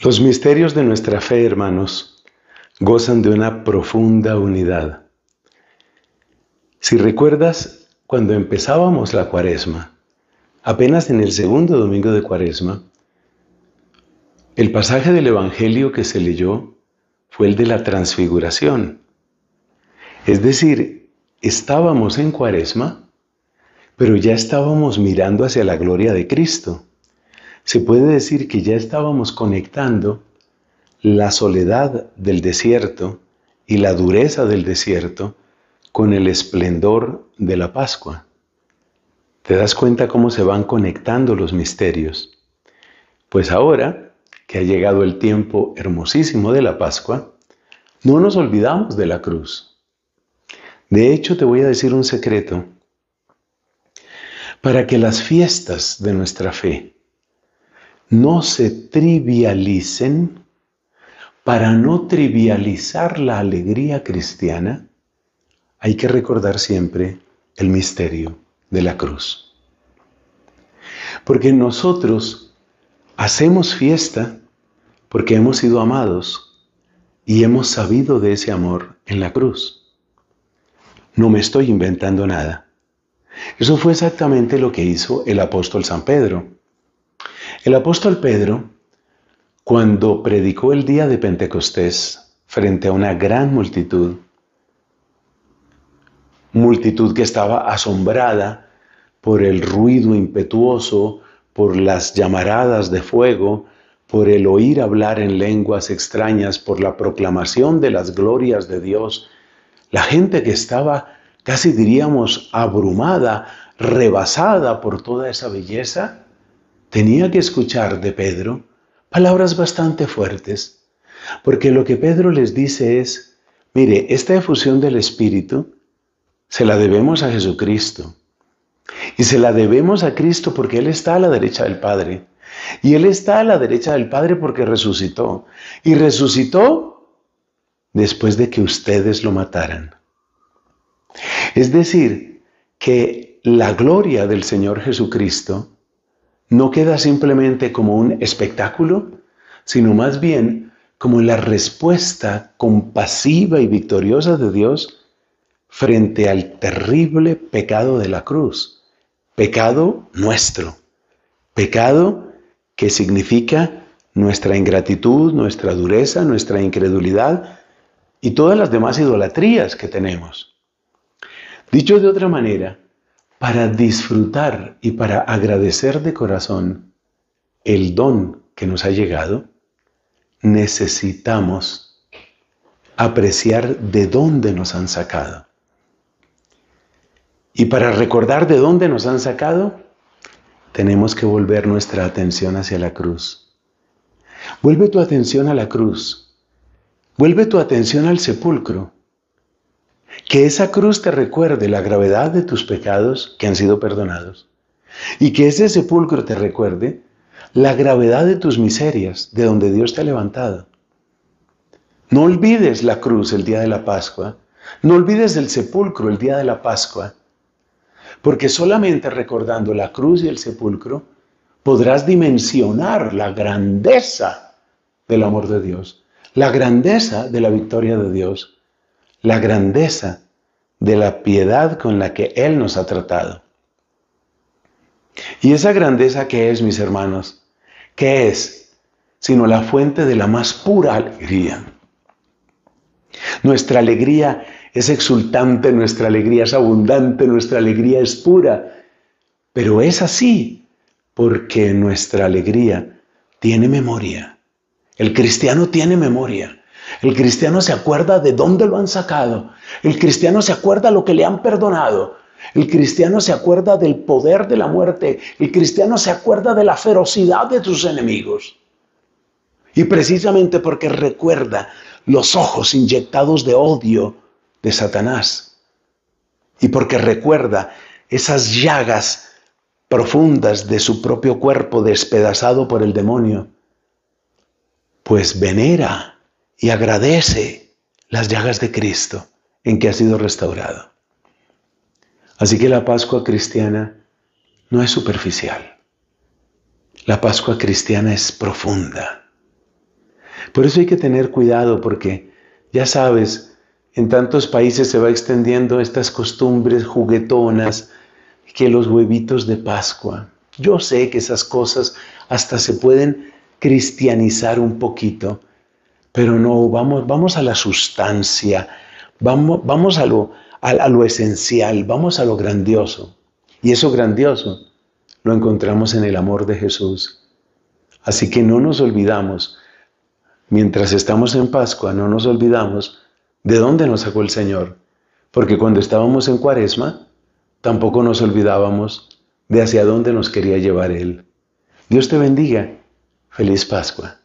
Los misterios de nuestra fe, hermanos, gozan de una profunda unidad. Si recuerdas, cuando empezábamos la cuaresma, apenas en el segundo domingo de cuaresma, el pasaje del Evangelio que se leyó fue el de la transfiguración. Es decir, estábamos en cuaresma, pero ya estábamos mirando hacia la gloria de Cristo se puede decir que ya estábamos conectando la soledad del desierto y la dureza del desierto con el esplendor de la Pascua. ¿Te das cuenta cómo se van conectando los misterios? Pues ahora que ha llegado el tiempo hermosísimo de la Pascua, no nos olvidamos de la cruz. De hecho, te voy a decir un secreto. Para que las fiestas de nuestra fe no se trivialicen para no trivializar la alegría cristiana, hay que recordar siempre el misterio de la cruz. Porque nosotros hacemos fiesta porque hemos sido amados y hemos sabido de ese amor en la cruz. No me estoy inventando nada. Eso fue exactamente lo que hizo el apóstol San Pedro. El apóstol Pedro, cuando predicó el día de Pentecostés frente a una gran multitud, multitud que estaba asombrada por el ruido impetuoso, por las llamaradas de fuego, por el oír hablar en lenguas extrañas, por la proclamación de las glorias de Dios, la gente que estaba casi diríamos abrumada, rebasada por toda esa belleza, tenía que escuchar de Pedro palabras bastante fuertes, porque lo que Pedro les dice es, mire, esta efusión del Espíritu se la debemos a Jesucristo. Y se la debemos a Cristo porque Él está a la derecha del Padre. Y Él está a la derecha del Padre porque resucitó. Y resucitó después de que ustedes lo mataran. Es decir, que la gloria del Señor Jesucristo no queda simplemente como un espectáculo, sino más bien como la respuesta compasiva y victoriosa de Dios frente al terrible pecado de la cruz, pecado nuestro, pecado que significa nuestra ingratitud, nuestra dureza, nuestra incredulidad y todas las demás idolatrías que tenemos. Dicho de otra manera, para disfrutar y para agradecer de corazón el don que nos ha llegado, necesitamos apreciar de dónde nos han sacado. Y para recordar de dónde nos han sacado, tenemos que volver nuestra atención hacia la cruz. Vuelve tu atención a la cruz. Vuelve tu atención al sepulcro. Que esa cruz te recuerde la gravedad de tus pecados que han sido perdonados. Y que ese sepulcro te recuerde la gravedad de tus miserias, de donde Dios te ha levantado. No olvides la cruz el día de la Pascua. No olvides el sepulcro el día de la Pascua. Porque solamente recordando la cruz y el sepulcro podrás dimensionar la grandeza del amor de Dios, la grandeza de la victoria de Dios la grandeza de la piedad con la que Él nos ha tratado. Y esa grandeza que es, mis hermanos, ¿qué es? Sino la fuente de la más pura alegría. Nuestra alegría es exultante, nuestra alegría es abundante, nuestra alegría es pura. Pero es así porque nuestra alegría tiene memoria. El cristiano tiene memoria. El cristiano se acuerda de dónde lo han sacado. El cristiano se acuerda lo que le han perdonado. El cristiano se acuerda del poder de la muerte. El cristiano se acuerda de la ferocidad de sus enemigos. Y precisamente porque recuerda los ojos inyectados de odio de Satanás. Y porque recuerda esas llagas profundas de su propio cuerpo despedazado por el demonio. Pues venera y agradece las llagas de Cristo en que ha sido restaurado. Así que la Pascua cristiana no es superficial. La Pascua cristiana es profunda. Por eso hay que tener cuidado porque, ya sabes, en tantos países se va extendiendo estas costumbres juguetonas, que los huevitos de Pascua. Yo sé que esas cosas hasta se pueden cristianizar un poquito, pero no, vamos, vamos a la sustancia, vamos, vamos a lo esencial, vamos a lo grandioso. Y eso grandioso lo encontramos en el amor de Jesús. Así que no nos olvidamos, mientras estamos en Pascua, no nos olvidamos de dónde nos sacó el Señor. Porque cuando estábamos en Cuaresma, tampoco nos olvidábamos de hacia dónde nos quería llevar Él. Dios te bendiga. Feliz Pascua.